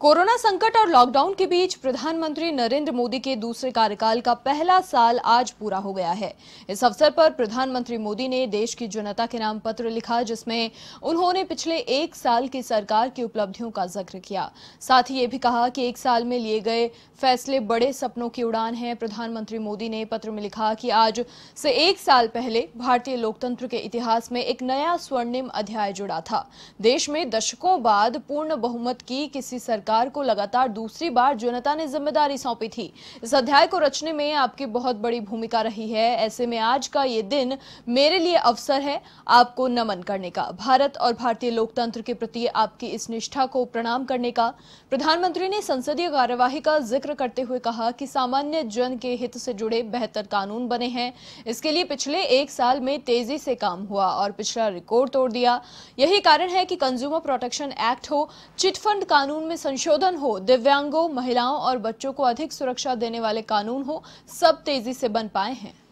corona संकट और lockdown के बीच प्रधानमंत्री नरेंद्र मोदी के दूसरे कार्यकाल का पहला साल आज पूरा हो गया है इस अवसर पर प्रधानमंत्री मोदी ने देश की जनता के नाम पत्र लिखा जिसमें उन्होंने पिछले एक साल की सरकार की उपलब्धियों का जिक्र किया साथ ही ये भी कहा कि एक साल में लिए गए फैसले बड़े सपनों की उड़ान है प्रधानमंत्री मोदी ने पत्र में लिखा कि आज से एक साल पहले भारतीय लोकतंत्र के इतिहास में एक नया स्वर्णिम अध्याय जुड़ा था देश में दशकों बाद पूर्ण बहुमत की किसी सरकार सरकार को लगातार दूसरी बार जनता ने जिम्मेदारी सौंपी थी इस अध्याय को रचने में आपकी बहुत बड़ी भूमिका रही है ऐसे में आज का ये दिन मेरे लिए अवसर है आपको नमन करने का भारत और भारतीय लोकतंत्र के प्रति आपकी इस निष्ठा को प्रणाम करने का प्रधानमंत्री ने संसदीय कार्यवाही का जिक्र करते हुए कहा कि सामान्य जन के हित से जुड़े बेहतर कानून बने हैं इसके लिए पिछले एक साल में तेजी से काम हुआ और पिछला रिकॉर्ड तोड़ दिया यही कारण है कि कंज्यूमर प्रोटेक्शन एक्ट हो चिटफंड कानून में संशोधन हो दिव्यांगों महिलाओं और बच्चों को अधिक सुरक्षा देने वाले कानून हो सब तेजी से बन पाए हैं